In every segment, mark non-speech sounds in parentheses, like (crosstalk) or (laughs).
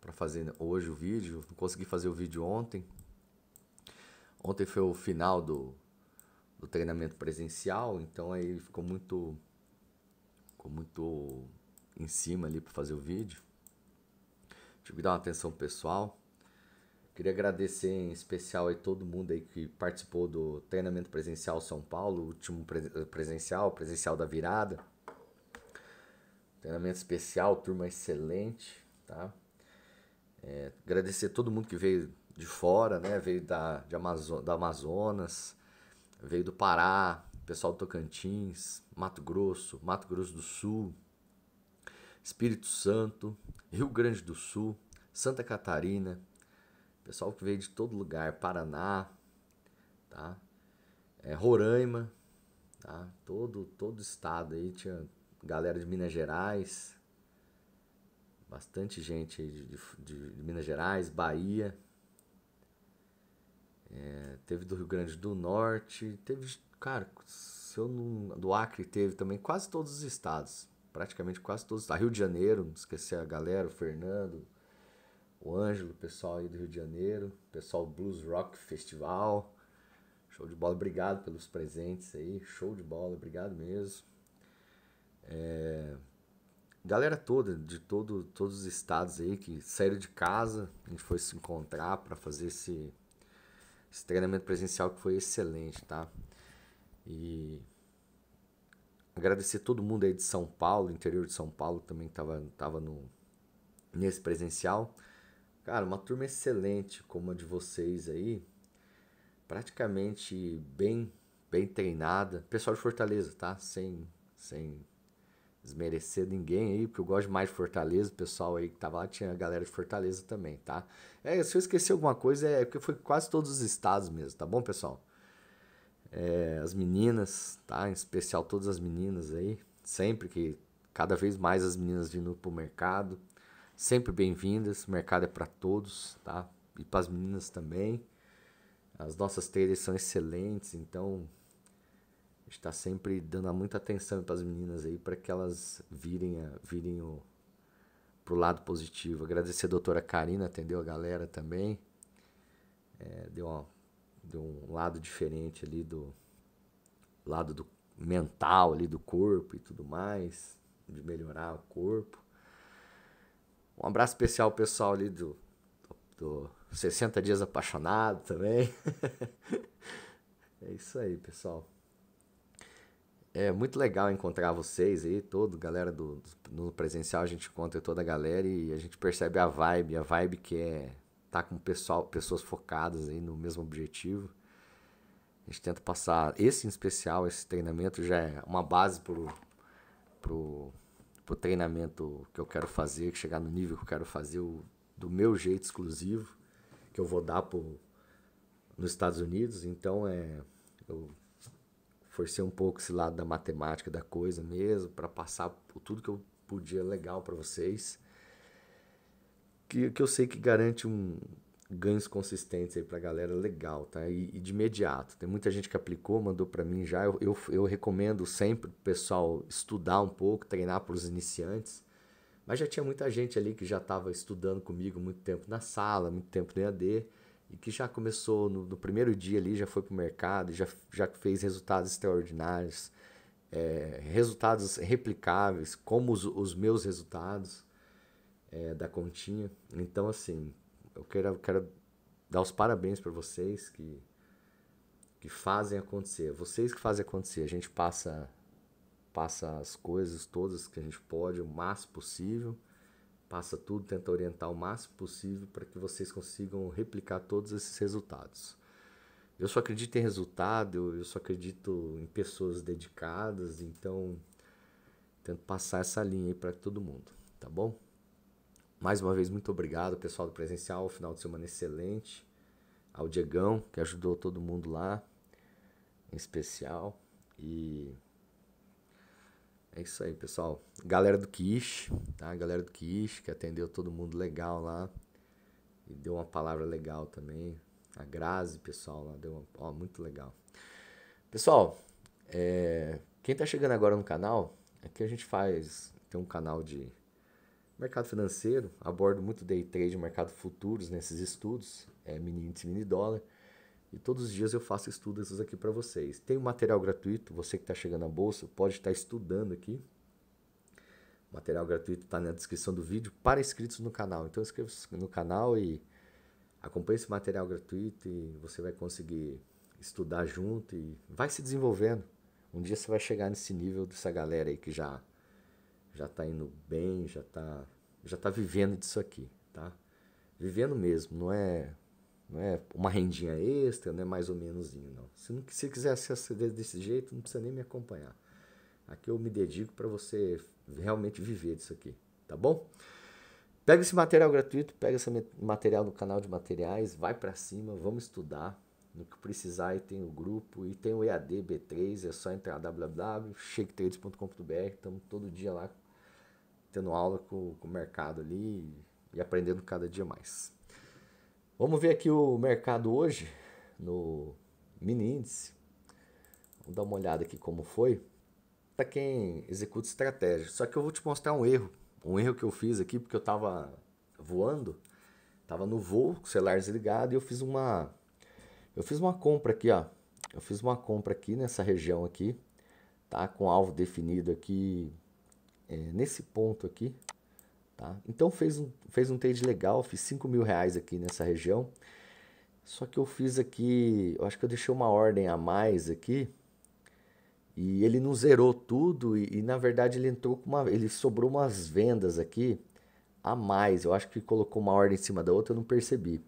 para fazer hoje o vídeo. Não consegui fazer o vídeo ontem. Ontem foi o final do, do treinamento presencial, então aí ficou muito ficou muito em cima ali para fazer o vídeo. Tive que dar uma atenção pessoal. Queria agradecer em especial aí todo mundo aí que participou do treinamento presencial São Paulo, último eh, presencial, presencial da virada. Treinamento especial, turma excelente. Tá? É, agradecer a todo mundo que veio de fora, né? veio da, de da Amazonas, veio do Pará, pessoal do Tocantins, Mato Grosso, Mato Grosso do Sul, Espírito Santo, Rio Grande do Sul, Santa Catarina, pessoal que veio de todo lugar, Paraná, tá? É, Roraima, tá? Todo todo estado aí tinha galera de Minas Gerais, Bastante gente de, de, de Minas Gerais, Bahia. É, teve do Rio Grande do Norte. Teve, cara, se eu não, do Acre teve também quase todos os estados. Praticamente quase todos. A Rio de Janeiro, não esquecer a galera, o Fernando, o Ângelo, o pessoal aí do Rio de Janeiro. Pessoal Blues Rock Festival. Show de bola, obrigado pelos presentes aí. Show de bola, obrigado mesmo. É, galera toda, de todo, todos os estados aí que saíram de casa, a gente foi se encontrar para fazer esse, esse treinamento presencial que foi excelente, tá? E agradecer todo mundo aí de São Paulo, interior de São Paulo também tava, tava no, nesse presencial. Cara, uma turma excelente como a de vocês aí, praticamente bem bem treinada. Pessoal de Fortaleza, tá? Sem, sem desmerecer ninguém aí, porque eu gosto mais de Fortaleza, o pessoal aí que tava lá tinha a galera de Fortaleza também, tá? É, se eu esqueci alguma coisa, é porque foi quase todos os estados mesmo, tá bom, pessoal? É, as meninas, tá? Em especial todas as meninas aí, sempre que cada vez mais as meninas vindo pro mercado, sempre bem-vindas, o mercado é para todos, tá? E para as meninas também. As nossas telhas são excelentes, então está sempre dando muita atenção para as meninas aí para que elas virem a, virem o pro lado positivo. Agradecer a doutora Karina, atendeu a galera também. É, deu, uma, deu um lado diferente ali do lado do mental ali do corpo e tudo mais, de melhorar o corpo. Um abraço especial ao pessoal ali do, do 60 Dias Apaixonado também. (laughs) é isso aí, pessoal. É muito legal encontrar vocês aí, todo galera do, no presencial a gente encontra toda a galera e a gente percebe a vibe, a vibe que é tá com pessoal, pessoas focadas aí no mesmo objetivo. A gente tenta passar esse em especial, esse treinamento já é uma base pro pro, pro treinamento que eu quero fazer, que chegar no nível que eu quero fazer o, do meu jeito exclusivo que eu vou dar pro, nos Estados Unidos, então é eu forcei um pouco esse lado da matemática da coisa mesmo, para passar tudo que eu podia legal para vocês. Que, que eu sei que garante um ganhos consistentes aí a galera legal, tá? E, e de imediato. Tem muita gente que aplicou, mandou para mim já. Eu, eu, eu recomendo sempre o pessoal estudar um pouco, treinar para os iniciantes. Mas já tinha muita gente ali que já estava estudando comigo muito tempo na sala, muito tempo no EAD e que já começou no, no primeiro dia ali, já foi para o mercado, já, já fez resultados extraordinários, é, resultados replicáveis, como os, os meus resultados é, da continha. Então, assim, eu quero, quero dar os parabéns para vocês que, que fazem acontecer, vocês que fazem acontecer. A gente passa, passa as coisas todas que a gente pode, o máximo possível passa tudo, tenta orientar o máximo possível para que vocês consigam replicar todos esses resultados. Eu só acredito em resultado, eu, eu só acredito em pessoas dedicadas, então tento passar essa linha aí para todo mundo, tá bom? Mais uma vez, muito obrigado, pessoal do presencial. Final de semana é excelente. Ao Diegão, que ajudou todo mundo lá, em especial. E é isso aí, pessoal. Galera do Kish, tá? Galera do Kish, que atendeu todo mundo legal lá. E deu uma palavra legal também. A Grazi, pessoal, lá deu uma. Ó, muito legal. Pessoal, é... quem tá chegando agora no canal, aqui a gente faz. Tem um canal de mercado financeiro. Abordo muito day trade, mercado futuros nesses estudos. É mini índice, mini dólar. E todos os dias eu faço estudos aqui para vocês. Tem um material gratuito, você que está chegando na bolsa pode estar tá estudando aqui. O material gratuito está na descrição do vídeo para inscritos no canal. Então inscreva-se no canal e acompanhe esse material gratuito e você vai conseguir estudar junto e vai se desenvolvendo. Um dia você vai chegar nesse nível dessa galera aí que já já tá indo bem, já está já tá vivendo disso aqui, tá? Vivendo mesmo, não é não é uma rendinha extra, não é mais ou menoszinho, não. Se não se quiser ser desse jeito, não precisa nem me acompanhar. Aqui eu me dedico para você realmente viver disso aqui, tá bom? Pega esse material gratuito, pega esse material no canal de materiais, vai para cima, vamos estudar. No que precisar, aí tem o grupo e tem o EAD B3, é só entrar www.shaketrades.com.br, estamos todo dia lá tendo aula com, com o mercado ali e aprendendo cada dia mais. Vamos ver aqui o mercado hoje no mini índice. Vamos dar uma olhada aqui como foi para quem executa estratégia. Só que eu vou te mostrar um erro, um erro que eu fiz aqui porque eu estava voando, estava no voo, com o celular desligado e eu fiz uma eu fiz uma compra aqui, ó. Eu fiz uma compra aqui nessa região aqui, tá? Com alvo definido aqui é, nesse ponto aqui, Tá? Então fez um, fez um trade legal, fiz 5 mil reais aqui nessa região. Só que eu fiz aqui, eu acho que eu deixei uma ordem a mais aqui. E ele não zerou tudo e, e na verdade ele entrou com uma, ele sobrou umas vendas aqui a mais. Eu acho que colocou uma ordem em cima da outra, eu não percebi.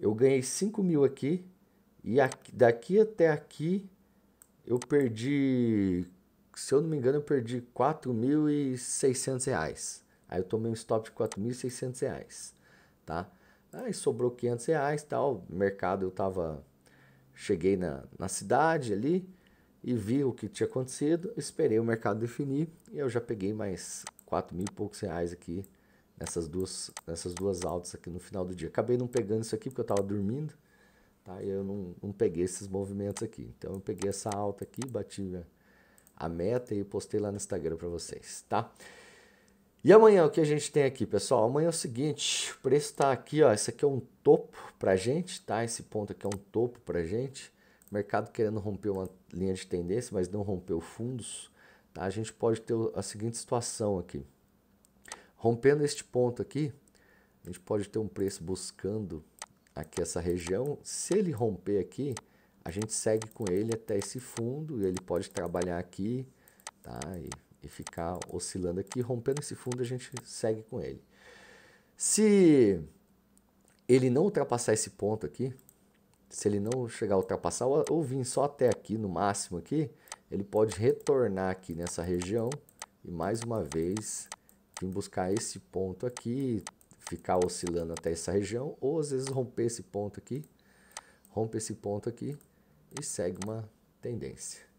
Eu ganhei 5 mil aqui e aqui, daqui até aqui eu perdi, se eu não me engano, eu perdi 4.600 reais. Aí eu tomei um stop de 4.600 reais, tá? Aí sobrou 500 reais, tal, mercado eu tava... Cheguei na, na cidade ali e vi o que tinha acontecido, esperei o mercado definir e eu já peguei mais 4 mil e poucos reais aqui nessas duas, nessas duas altas aqui no final do dia. Acabei não pegando isso aqui porque eu estava dormindo, tá? E eu não, não peguei esses movimentos aqui. Então eu peguei essa alta aqui, bati a, a meta e postei lá no Instagram para vocês, tá? E amanhã o que a gente tem aqui, pessoal? Amanhã é o seguinte, o preço está aqui, ó, esse aqui é um topo para gente, tá? Esse ponto aqui é um topo para gente. Mercado querendo romper uma linha de tendência, mas não rompeu fundos, tá? A gente pode ter a seguinte situação aqui. Rompendo este ponto aqui, a gente pode ter um preço buscando aqui essa região. Se ele romper aqui, a gente segue com ele até esse fundo e ele pode trabalhar aqui, tá? E e ficar oscilando aqui, rompendo esse fundo a gente segue com ele. Se ele não ultrapassar esse ponto aqui, se ele não chegar a ultrapassar ou, vir só até aqui no máximo aqui, ele pode retornar aqui nessa região e mais uma vez vir buscar esse ponto aqui, ficar oscilando até essa região ou às vezes romper esse ponto aqui, rompe esse ponto aqui e segue uma tendência.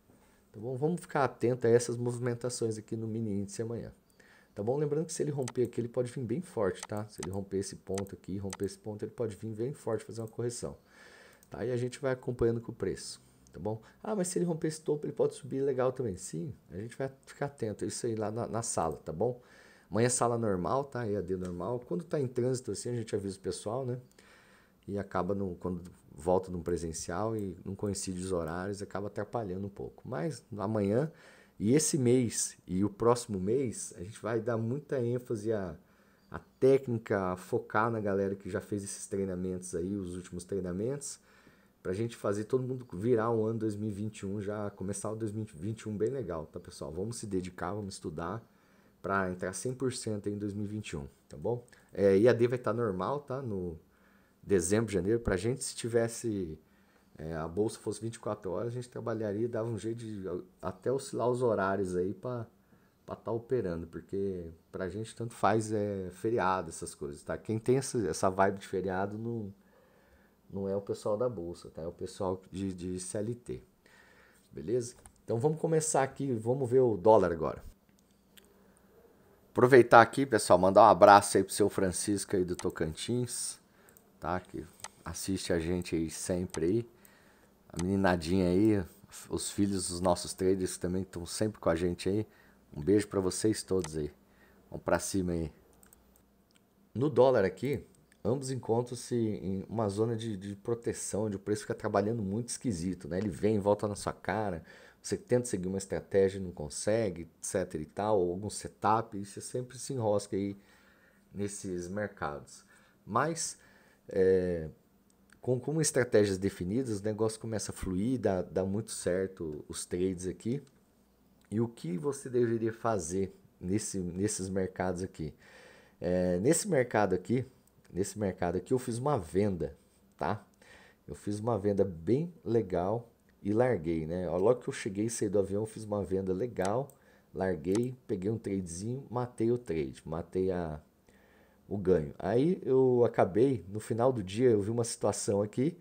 Tá bom? Vamos ficar atento a essas movimentações aqui no mini índice amanhã. Tá bom? Lembrando que se ele romper aqui, ele pode vir bem forte, tá? Se ele romper esse ponto aqui, romper esse ponto, ele pode vir bem forte fazer uma correção. Tá? E a gente vai acompanhando com o preço, tá bom? Ah, mas se ele romper esse topo, ele pode subir legal também. Sim, a gente vai ficar atento. Isso aí lá na, na sala, tá bom? Amanhã é sala normal, tá? EAD normal. Quando tá em trânsito assim, a gente avisa o pessoal, né? e acaba, no, quando volta no presencial e não coincide os horários, acaba atrapalhando um pouco. Mas amanhã e esse mês e o próximo mês, a gente vai dar muita ênfase a, a técnica, a focar na galera que já fez esses treinamentos aí, os últimos treinamentos, para a gente fazer todo mundo virar o ano 2021, já começar o 2021 bem legal, tá pessoal? Vamos se dedicar, vamos estudar para entrar 100% em 2021, tá bom? É, IAD vai estar tá normal, tá? No, dezembro, janeiro, para a gente, se tivesse é, a bolsa fosse 24 horas, a gente trabalharia e dava um jeito de até oscilar os horários aí para estar tá operando, porque para a gente tanto faz é feriado, essas coisas, tá? Quem tem essa, essa vibe de feriado não, não é o pessoal da bolsa, tá? É o pessoal de, de CLT, beleza? Então vamos começar aqui, vamos ver o dólar agora. Aproveitar aqui, pessoal, mandar um abraço aí pro seu Francisco aí do Tocantins tá? Que assiste a gente aí sempre aí. A meninadinha aí, os filhos dos nossos traders que também estão sempre com a gente aí. Um beijo para vocês todos aí. Vamos para cima aí. No dólar aqui, ambos encontram-se em uma zona de, de proteção, onde o preço fica trabalhando muito esquisito, né? Ele vem, volta na sua cara, você tenta seguir uma estratégia, não consegue, etc e tal, ou algum setup, e você sempre se enrosca aí nesses mercados. Mas é, com, com estratégias definidas, o negócio começa a fluir, dá, dá muito certo os trades aqui. E o que você deveria fazer nesse, nesses mercados aqui? É, nesse mercado aqui, nesse mercado aqui eu fiz uma venda, tá? Eu fiz uma venda bem legal e larguei, né? Logo que eu cheguei, saí do avião, fiz uma venda legal, larguei, peguei um tradezinho, matei o trade, matei a, o ganho. Aí eu acabei, no final do dia, eu vi uma situação aqui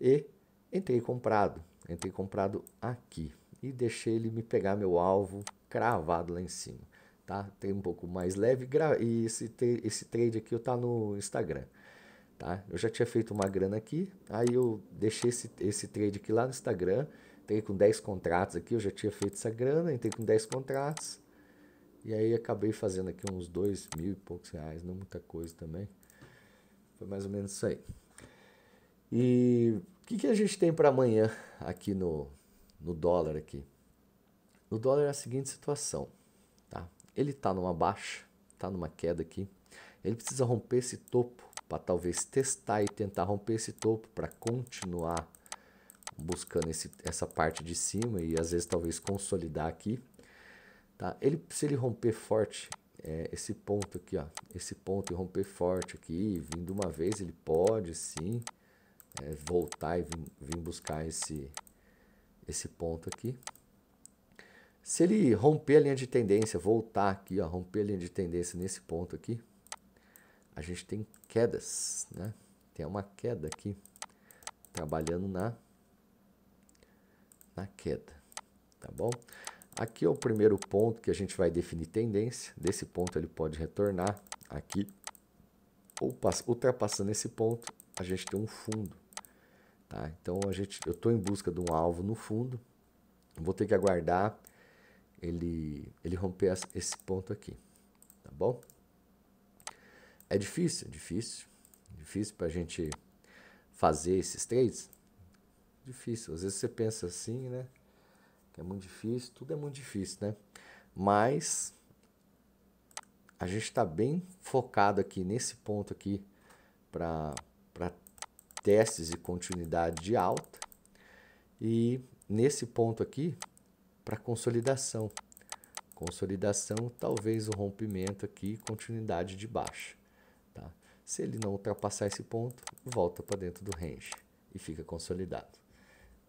e entrei comprado. Entrei comprado aqui e deixei ele me pegar meu alvo cravado lá em cima. Tá? Tem um pouco mais leve e esse, esse trade aqui eu tá no Instagram. Tá? Eu já tinha feito uma grana aqui, aí eu deixei esse, esse trade aqui lá no Instagram, entrei com 10 contratos aqui, eu já tinha feito essa grana, entrei com 10 contratos, e aí acabei fazendo aqui uns dois mil e poucos reais, não muita coisa também. Foi mais ou menos isso aí. E o que, que a gente tem para amanhã aqui no, no dólar aqui? No dólar é a seguinte situação, tá? Ele está numa baixa, está numa queda aqui. Ele precisa romper esse topo para talvez testar e tentar romper esse topo para continuar buscando esse, essa parte de cima e às vezes talvez consolidar aqui Tá? Ele, se ele romper forte é, esse ponto aqui, ó, esse ponto e romper forte aqui, vindo uma vez, ele pode sim é, voltar e vir, buscar esse, esse ponto aqui. Se ele romper a linha de tendência, voltar aqui, ó, romper a linha de tendência nesse ponto aqui, a gente tem quedas, né? Tem uma queda aqui, trabalhando na, na queda, tá bom? Aqui é o primeiro ponto que a gente vai definir tendência. Desse ponto ele pode retornar aqui. Ou ultrapassando esse ponto, a gente tem um fundo. Tá? Então a gente, eu estou em busca de um alvo no fundo. Vou ter que aguardar ele, ele romper esse ponto aqui. Tá bom? É difícil, difícil. Difícil para a gente fazer esses trades. Difícil. Às vezes você pensa assim, né? que é muito difícil, tudo é muito difícil, né? Mas a gente está bem focado aqui nesse ponto aqui para testes e continuidade de alta e nesse ponto aqui para consolidação. Consolidação, talvez o rompimento aqui continuidade de baixa. Tá? Se ele não ultrapassar esse ponto, volta para dentro do range e fica consolidado.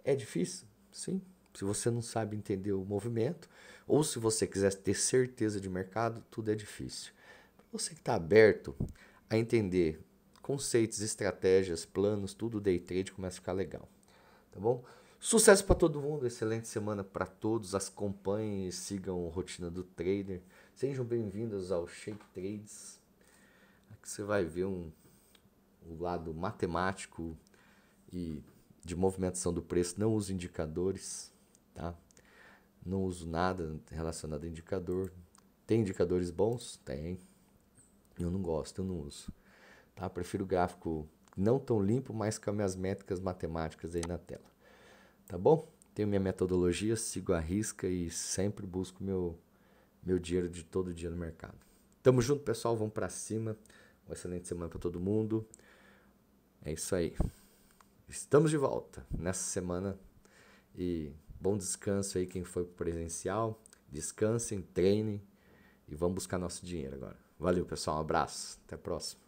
É difícil? Sim, se você não sabe entender o movimento, ou se você quiser ter certeza de mercado, tudo é difícil. você que está aberto a entender conceitos, estratégias, planos, tudo day trade começa a ficar legal. Tá bom? Sucesso para todo mundo, excelente semana para todos. Acompanhem e sigam a Rotina do Trader. Sejam bem-vindos ao Shake Trades. Aqui você vai ver um, um lado matemático e de movimentação do preço. Não use indicadores tá? Não uso nada relacionado a indicador. Tem indicadores bons? Tem. Eu não gosto, eu não uso. Tá? Prefiro gráfico não tão limpo, mas com as minhas métricas matemáticas aí na tela. Tá bom? Tenho minha metodologia, sigo a risca e sempre busco meu, meu dinheiro de todo dia no mercado. Tamo junto, pessoal. Vamos para cima. Uma excelente semana para todo mundo. É isso aí. Estamos de volta nessa semana e Bom descanso aí quem foi presencial. Descansem, treinem e vamos buscar nosso dinheiro agora. Valeu, pessoal. Um abraço. Até a próxima.